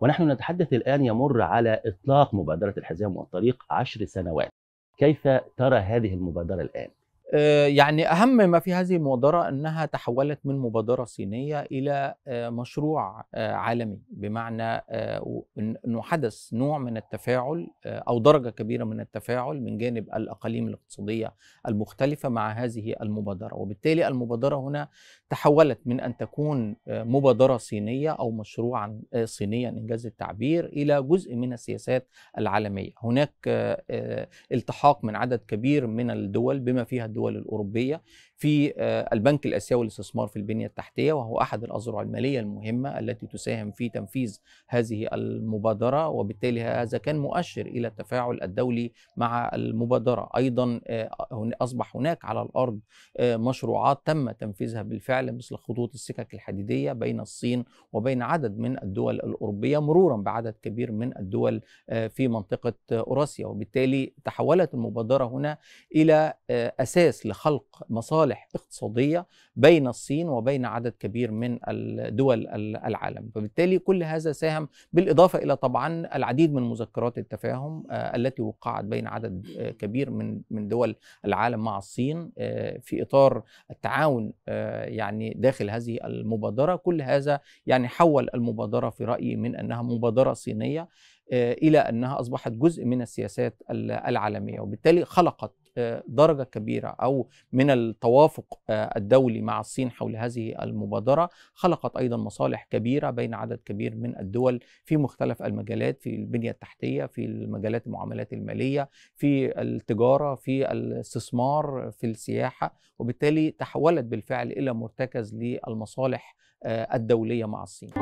ونحن نتحدث الآن يمر على إطلاق مبادرة الحزام والطريق عشر سنوات كيف ترى هذه المبادرة الآن؟ آه، يعني أهم ما في هذه المبادرة أنها تحولت من مبادرة صينية إلى آه، مشروع آه، عالمي بمعنى أنه حدث نوع من التفاعل أو درجة كبيرة من التفاعل من جانب الأقاليم الاقتصادية المختلفة مع هذه المبادرة وبالتالي المبادرة هنا تحولت من أن تكون مبادرة صينية أو مشروعا صينيا إنجاز التعبير إلى جزء من السياسات العالمية هناك التحاق من عدد كبير من الدول بما فيها الدول الدول الأوروبية في آه، البنك الآسيوي للاستثمار في البنية التحتية وهو أحد الأذرع المالية المهمة التي تساهم في تنفيذ هذه المبادرة وبالتالي هذا كان مؤشر إلى التفاعل الدولي مع المبادرة أيضا آه، أصبح هناك على الأرض آه، مشروعات تم تنفيذها بالفعل مثل خطوط السكك الحديدية بين الصين وبين عدد من الدول الأوروبية مرورا بعدد كبير من الدول في منطقة أوراسيا وبالتالي تحولت المبادرة هنا إلى أساس اساس لخلق مصالح اقتصاديه بين الصين وبين عدد كبير من الدول العالم فبالتالي كل هذا ساهم بالاضافه الى طبعا العديد من مذكرات التفاهم آه، التي وقعت بين عدد آه، كبير من من دول العالم مع الصين آه، في اطار التعاون يعني داخل هذه المبادره كل هذا يعني حول المبادره في رايي من انها مبادره صينيه الى انها اصبحت جزء من السياسات العالميه وبالتالي خلقت آه، درجة كبيرة أو من التوافق آه، الدولي مع الصين حول هذه المبادرة خلقت أيضا مصالح كبيرة بين عدد كبير من الدول في مختلف المجالات في البنية التحتية في مجالات المعاملات المالية في التجارة في الاستثمار في السياحة وبالتالي تحولت بالفعل إلى مرتكز للمصالح آه، الدولية مع الصين